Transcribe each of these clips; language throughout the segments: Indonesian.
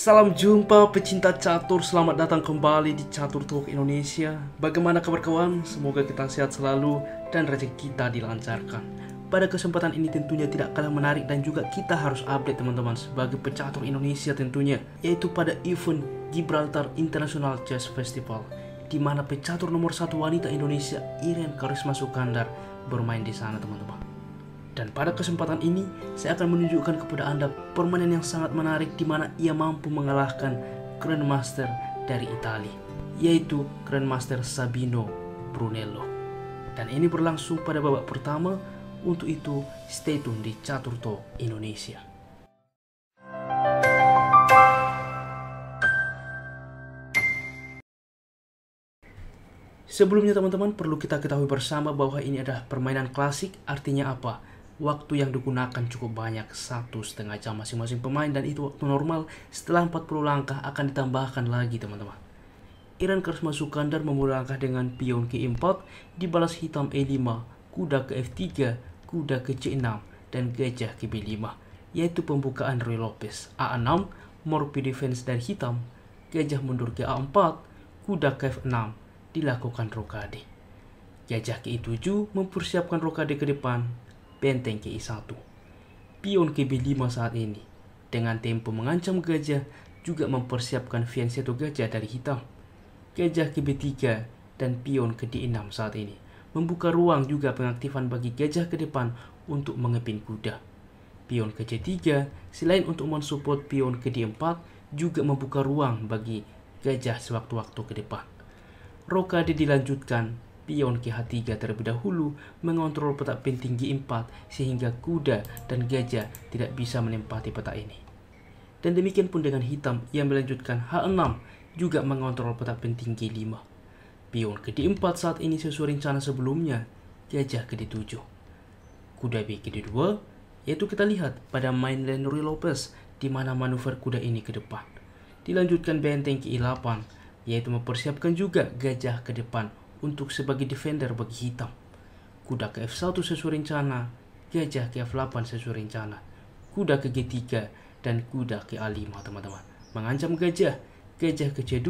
Salam jumpa pecinta catur, selamat datang kembali di Catur Talk Indonesia. Bagaimana kabar kawan? Semoga kita sehat selalu dan rezeki kita dilancarkan. Pada kesempatan ini tentunya tidak kalah menarik dan juga kita harus update teman-teman sebagai pecatur Indonesia tentunya, yaitu pada event Gibraltar International Jazz Festival di mana pecatur nomor satu wanita Indonesia Iren Karisma Sukandar bermain di sana teman-teman. Dan pada kesempatan ini, saya akan menunjukkan kepada Anda permainan yang sangat menarik di mana ia mampu mengalahkan Grandmaster dari Italia, yaitu Grandmaster Sabino Brunello. Dan ini berlangsung pada babak pertama, untuk itu stay tune di Catur Talk Indonesia. Sebelumnya teman-teman perlu kita ketahui bersama bahwa ini adalah permainan klasik artinya apa? waktu yang digunakan cukup banyak, satu setengah jam masing-masing pemain dan itu waktu normal setelah 40 langkah akan ditambahkan lagi teman-teman. Iran keras masukkan dan memulai langkah dengan pion ke 4 dibalas hitam E5, kuda ke F3, kuda ke C6, dan gajah ke B5, yaitu pembukaan Roy Lopez. A6, morpi defense dari hitam, gajah mundur ke A4, kuda ke F6, dilakukan rokade. Gajah ke E7 mempersiapkan rokade ke depan, benteng KI-1. Pion KB-5 saat ini, dengan tempo mengancam gajah, juga mempersiapkan fianchetto gajah dari hitam. Gajah KB-3 dan pion ke 6 saat ini membuka ruang juga pengaktifan bagi gajah ke depan untuk mengepin kuda. Pion ke 3 selain untuk mensupport pion ke D4 juga membuka ruang bagi gajah sewaktu-waktu ke depan. Rokade dilanjutkan Pion h 3 terlebih dahulu mengontrol petak penting G4 sehingga kuda dan gajah tidak bisa menempati petak ini. Dan demikian pun dengan hitam yang melanjutkan H6 juga mengontrol petak penting G5. Pion ke D4 saat ini sesuai rencana sebelumnya, gajah ke D7. Kuda B ke D2, yaitu kita lihat pada main Lenry Lopez di mana manuver kuda ini ke depan. Dilanjutkan benteng ke I8, yaitu mempersiapkan juga gajah ke depan untuk sebagai defender bagi hitam. Kuda ke F1 sesuai rencana, gajah ke F8 sesuai rencana, kuda ke G3, dan kuda ke A5 teman-teman. Mengancam gajah, gajah ke C2,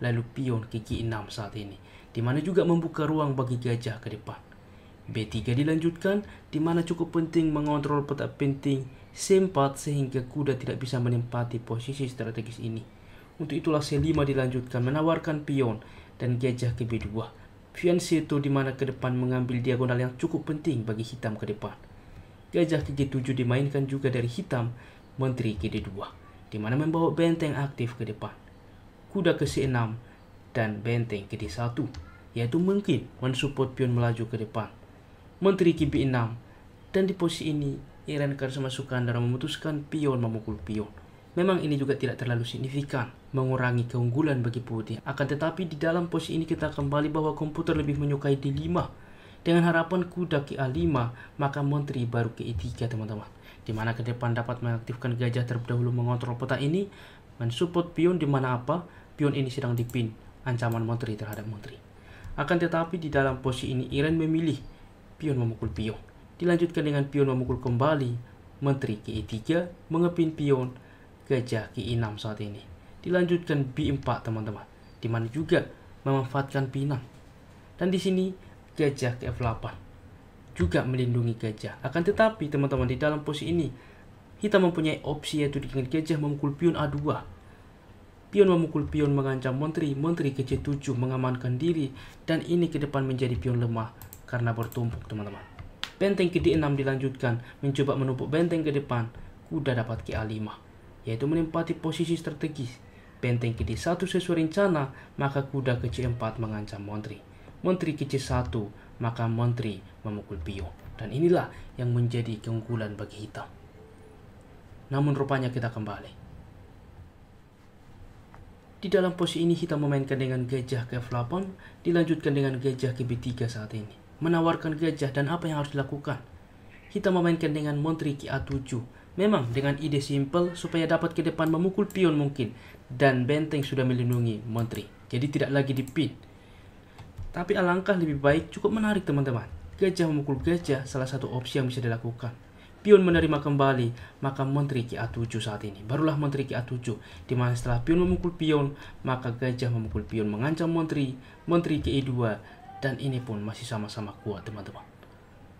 lalu pion ke G6 saat ini, di mana juga membuka ruang bagi gajah ke depan. B3 dilanjutkan, di mana cukup penting mengontrol petak penting C4 sehingga kuda tidak bisa menempati posisi strategis ini. Untuk itulah C5 dilanjutkan menawarkan pion dan gajah ke B2 Fiansi itu di mana ke depan mengambil diagonal yang cukup penting bagi hitam ke depan. Gajah ke 7 dimainkan juga dari hitam menteri ke 2 di mana membawa benteng aktif ke depan. Kuda ke 6 dan benteng ke 1 yaitu mungkin mensupport pion melaju ke depan. Menteri ke 6 dan di posisi ini Iran harus masukkan dalam memutuskan pion memukul pion. Memang ini juga tidak terlalu signifikan, mengurangi keunggulan bagi putih. Akan tetapi di dalam posisi ini kita kembali bahwa komputer lebih menyukai D5 dengan harapan kuda ke A5 maka menteri baru ke E3 teman-teman di mana ke depan dapat mengaktifkan gajah terlebih dahulu mengontrol peta ini mensupport pion di mana apa pion ini sedang dipin ancaman menteri terhadap menteri. akan tetapi di dalam posisi ini Iran memilih pion memukul pion dilanjutkan dengan pion memukul kembali Menteri ke E3 mengepin pion gajah ke E6 saat ini dilanjutkan B4 teman-teman di mana juga memanfaatkan pinang dan di sini gajah ke F8 juga melindungi gajah akan tetapi teman-teman di dalam posisi ini kita mempunyai opsi yaitu dengan gajah memukul pion A2 pion memukul pion mengancam menteri menteri ke C7 mengamankan diri dan ini ke depan menjadi pion lemah karena bertumpuk teman-teman benteng ke D6 dilanjutkan mencoba menumpuk benteng ke depan kuda dapat ke A5 yaitu menempati posisi strategis Benteng Kidi 1 sesuai rencana, maka kuda ke C4 mengancam Montri. Montri ke C1, maka Montri memukul pion. Dan inilah yang menjadi keunggulan bagi hitam. Namun rupanya kita kembali. Di dalam posisi ini hitam memainkan dengan gajah ke f dilanjutkan dengan gajah ke B3 saat ini. Menawarkan gajah dan apa yang harus dilakukan? Hitam memainkan dengan Montri ke A7, Memang dengan ide simple supaya dapat ke depan memukul pion mungkin dan benteng sudah melindungi Montri. Jadi tidak lagi dipin. Tapi alangkah lebih baik cukup menarik teman-teman. Gajah memukul gajah salah satu opsi yang bisa dilakukan. Pion menerima kembali maka Menteri a 7 saat ini. Barulah Menteri KA7, di mana setelah pion memukul pion, maka gajah memukul pion mengancam Menteri, Menteri KE2, dan ini pun masih sama-sama kuat teman-teman.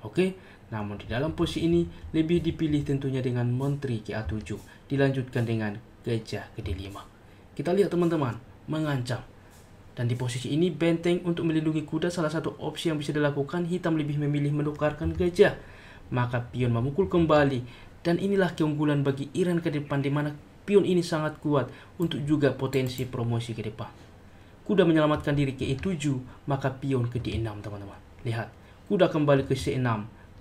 Oke, namun di dalam posisi ini lebih dipilih tentunya dengan Menteri a 7 dilanjutkan dengan gajah ke D5. Kita lihat teman-teman, mengancam. Dan di posisi ini benteng untuk melindungi kuda salah satu opsi yang bisa dilakukan hitam lebih memilih menukarkan gajah. Maka pion memukul kembali dan inilah keunggulan bagi Iran ke depan di mana pion ini sangat kuat untuk juga potensi promosi ke depan. Kuda menyelamatkan diri ke E7 maka pion ke D6 teman-teman. Lihat, kuda kembali ke C6,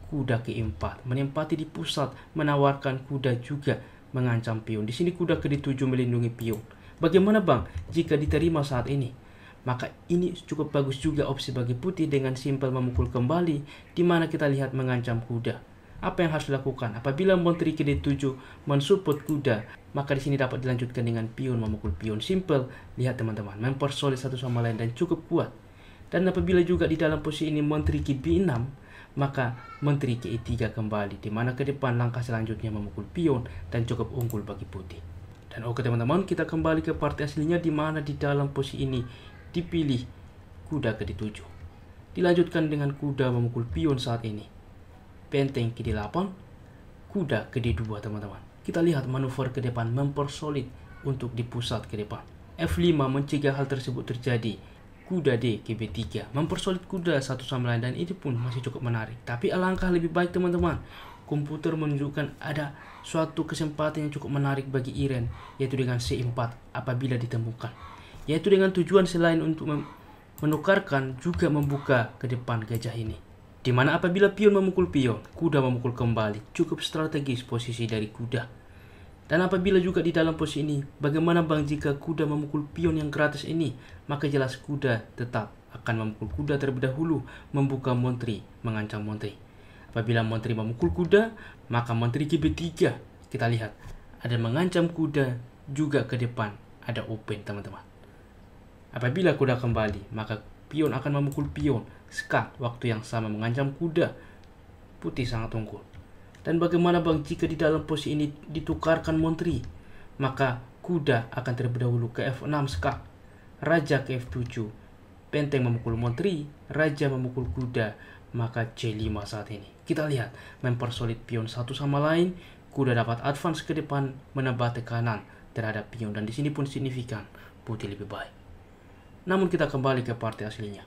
kuda ke E4 menempati di pusat menawarkan kuda juga mengancam pion. Di sini kuda ke D7 melindungi pion Bagaimana bang jika diterima saat ini? Maka ini cukup bagus juga opsi bagi putih dengan simpel memukul kembali di mana kita lihat mengancam kuda. Apa yang harus dilakukan? Apabila menteri ke D7 mensupport kuda, maka di sini dapat dilanjutkan dengan pion memukul pion simpel. Lihat teman-teman, mempersolid satu sama lain dan cukup kuat. Dan apabila juga di dalam posisi ini menteri ke B6, maka menteri ke E3 kembali, di mana ke depan langkah selanjutnya memukul pion dan cukup unggul bagi putih. Dan oke oh, teman-teman, kita kembali ke partai aslinya di mana di dalam posisi ini dipilih kuda ke 7 Dilanjutkan dengan kuda memukul pion saat ini. Benteng ke 8 kuda ke 2 teman-teman. Kita lihat manuver ke depan mempersolid untuk di pusat ke depan. F5 mencegah hal tersebut terjadi. Kuda D ke B3 mempersolid kuda satu sama lain dan itu pun masih cukup menarik. Tapi alangkah lebih baik teman-teman komputer menunjukkan ada suatu kesempatan yang cukup menarik bagi Iran, yaitu dengan C4 apabila ditemukan. Yaitu dengan tujuan selain untuk menukarkan juga membuka ke depan gajah ini. Di mana apabila pion memukul pion, kuda memukul kembali, cukup strategis posisi dari kuda. Dan apabila juga di dalam posisi ini, bagaimana bang jika kuda memukul pion yang gratis ini, maka jelas kuda tetap akan memukul kuda terlebih dahulu, membuka montri, mengancam montri. Apabila menteri memukul kuda, maka menteri GB3 kita lihat ada mengancam kuda juga ke depan ada open teman-teman. Apabila kuda kembali, maka pion akan memukul pion. Skak waktu yang sama mengancam kuda. Putih sangat unggul. Dan bagaimana bang jika di dalam posisi ini ditukarkan menteri? Maka kuda akan terlebih dahulu ke F6 skak. Raja ke F7. penteng memukul menteri, raja memukul kuda, maka C5 saat ini. Kita lihat, mempersulit pion satu sama lain, kuda dapat advance ke depan, menebah tekanan terhadap pion dan di sini pun signifikan putih lebih baik. Namun kita kembali ke partai aslinya.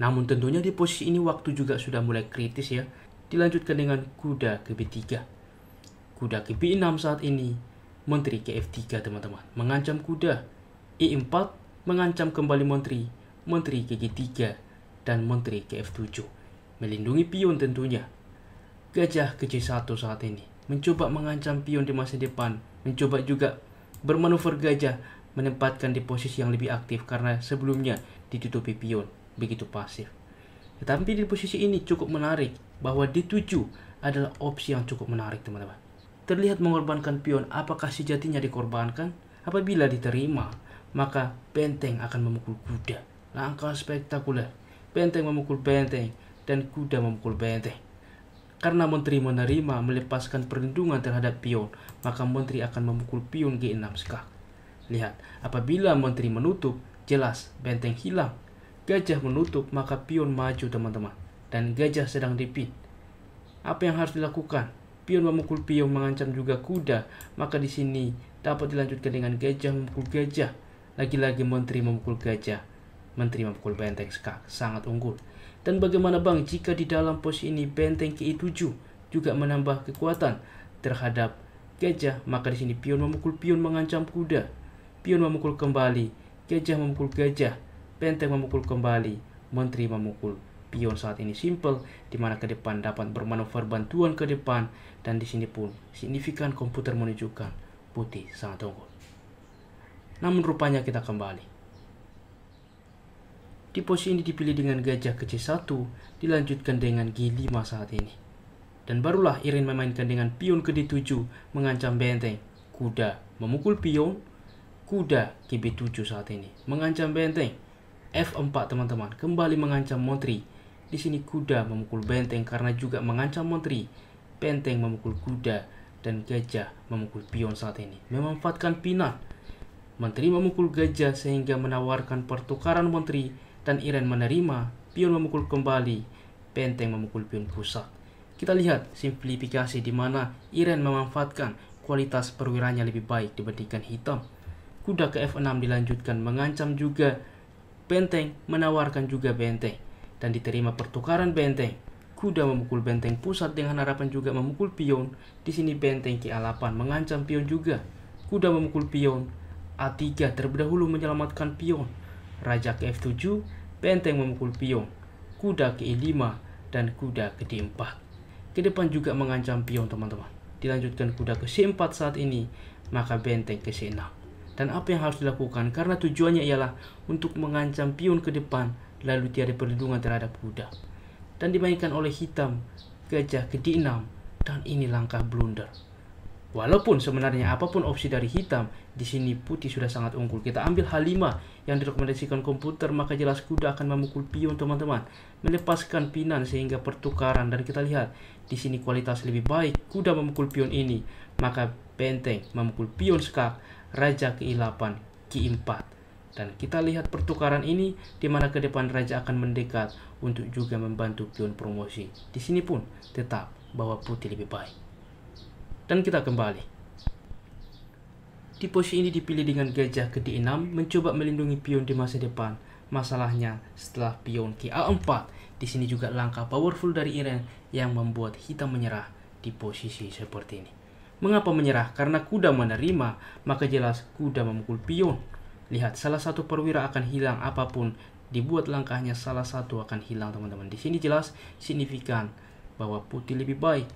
Namun tentunya di posisi ini waktu juga sudah mulai kritis ya. Dilanjutkan dengan kuda ke B3. Kuda ke B6 saat ini, menteri ke F3 teman-teman. Mengancam kuda. E4 mengancam kembali menteri, menteri ke G3, dan menteri ke F7 melindungi pion tentunya. Gajah kecil satu saat ini mencoba mengancam pion di masa depan, mencoba juga bermanuver gajah menempatkan di posisi yang lebih aktif karena sebelumnya ditutupi pion, begitu pasif. Tetapi di posisi ini cukup menarik bahwa D7 adalah opsi yang cukup menarik teman-teman. Terlihat mengorbankan pion apakah sejatinya dikorbankan? Apabila diterima, maka benteng akan memukul kuda. Langkah spektakuler. Benteng memukul benteng dan kuda memukul benteng. Karena menteri menerima melepaskan perlindungan terhadap pion, maka menteri akan memukul pion G6 skak. Lihat, apabila menteri menutup, jelas benteng hilang. Gajah menutup, maka pion maju teman-teman. Dan gajah sedang dipin. Apa yang harus dilakukan? Pion memukul pion mengancam juga kuda, maka di sini dapat dilanjutkan dengan gajah memukul gajah. Lagi-lagi menteri memukul gajah. Menteri memukul benteng skak, sangat unggul. Dan bagaimana bang jika di dalam pos ini benteng KI7 e juga menambah kekuatan terhadap gajah, maka di sini pion memukul pion mengancam kuda. Pion memukul kembali, gajah memukul gajah, benteng memukul kembali, menteri memukul pion saat ini simple, di mana ke depan dapat bermanuver bantuan ke depan, dan di sini pun signifikan komputer menunjukkan putih sangat unggul. Namun rupanya kita kembali. Di posisi ini dipilih dengan gajah ke C1, dilanjutkan dengan G5 saat ini. Dan barulah Irin memainkan dengan pion ke D7, mengancam benteng, kuda memukul pion, kuda b 7 saat ini, mengancam benteng. F4 teman-teman, kembali mengancam Montri. Di sini kuda memukul benteng karena juga mengancam Montri. Benteng memukul kuda dan gajah memukul pion saat ini. Memanfaatkan pinat, Menteri memukul gajah sehingga menawarkan pertukaran menteri dan Iren menerima, pion memukul kembali, benteng memukul pion pusat. Kita lihat simplifikasi di mana Iren memanfaatkan kualitas perwiranya lebih baik dibandingkan hitam. Kuda ke F6 dilanjutkan mengancam juga benteng, menawarkan juga benteng, dan diterima pertukaran benteng. Kuda memukul benteng pusat dengan harapan juga memukul pion. Di sini benteng ke A8 mengancam pion juga. Kuda memukul pion. A3 terlebih dahulu menyelamatkan pion raja ke f7, benteng memukul pion, kuda ke e5, dan kuda ke d4. Ke depan juga mengancam pion teman-teman. Dilanjutkan kuda ke c4 saat ini, maka benteng ke c6. Dan apa yang harus dilakukan? Karena tujuannya ialah untuk mengancam pion ke depan, lalu tiada perlindungan terhadap kuda. Dan dimainkan oleh hitam, gajah ke d6, dan ini langkah blunder. Walaupun sebenarnya apapun opsi dari hitam, di sini putih sudah sangat unggul. Kita ambil H5 yang direkomendasikan komputer, maka jelas kuda akan memukul pion teman-teman. Melepaskan pinan sehingga pertukaran dan kita lihat di sini kualitas lebih baik. Kuda memukul pion ini, maka benteng memukul pion skak, raja ke-8, ke-4. Dan kita lihat pertukaran ini di mana ke depan raja akan mendekat untuk juga membantu pion promosi. Di sini pun tetap bahwa putih lebih baik dan kita kembali. Di posisi ini dipilih dengan gajah ke D6 mencoba melindungi pion di masa depan. Masalahnya setelah pion ke A4, di sini juga langkah powerful dari iren yang membuat hitam menyerah di posisi seperti ini. Mengapa menyerah? Karena kuda menerima, maka jelas kuda memukul pion. Lihat, salah satu perwira akan hilang apapun dibuat langkahnya salah satu akan hilang teman-teman. Di sini jelas signifikan bahwa putih lebih baik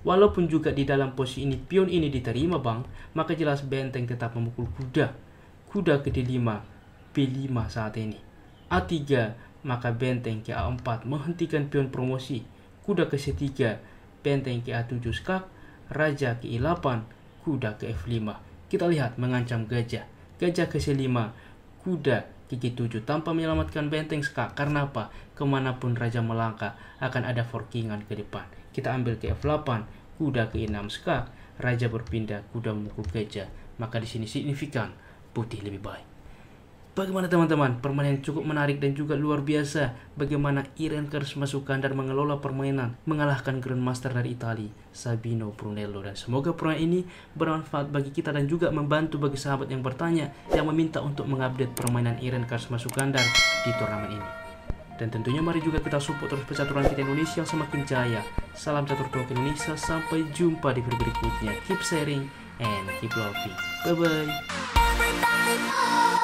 Walaupun juga di dalam posisi ini pion ini diterima bang, maka jelas benteng tetap memukul kuda. Kuda ke D5, b 5 saat ini. A3, maka benteng ke A4 menghentikan pion promosi. Kuda ke C3, benteng ke A7 skak, raja ke I8, kuda ke F5. Kita lihat mengancam gajah. Gajah ke C5, kuda ke g7 tanpa menyelamatkan benteng skak karena apa? Kemanapun raja melangkah akan ada forkingan ke depan. Kita ambil ke F8, kuda ke E6 skak, raja berpindah, kuda memukul gajah. Maka di sini signifikan, putih lebih baik. Bagaimana teman-teman? Permainan cukup menarik dan juga luar biasa. Bagaimana Iren harus masukkan dan mengelola permainan, mengalahkan Grandmaster dari Itali, Sabino Brunello. Dan semoga permainan ini bermanfaat bagi kita dan juga membantu bagi sahabat yang bertanya, yang meminta untuk mengupdate permainan Iren Kars masukkan dan di turnamen ini. Dan tentunya mari juga kita support terus persatuan kita Indonesia yang semakin jaya Salam catur dongeng Indonesia, sampai jumpa di video berikutnya. Keep sharing and keep loving. Bye-bye.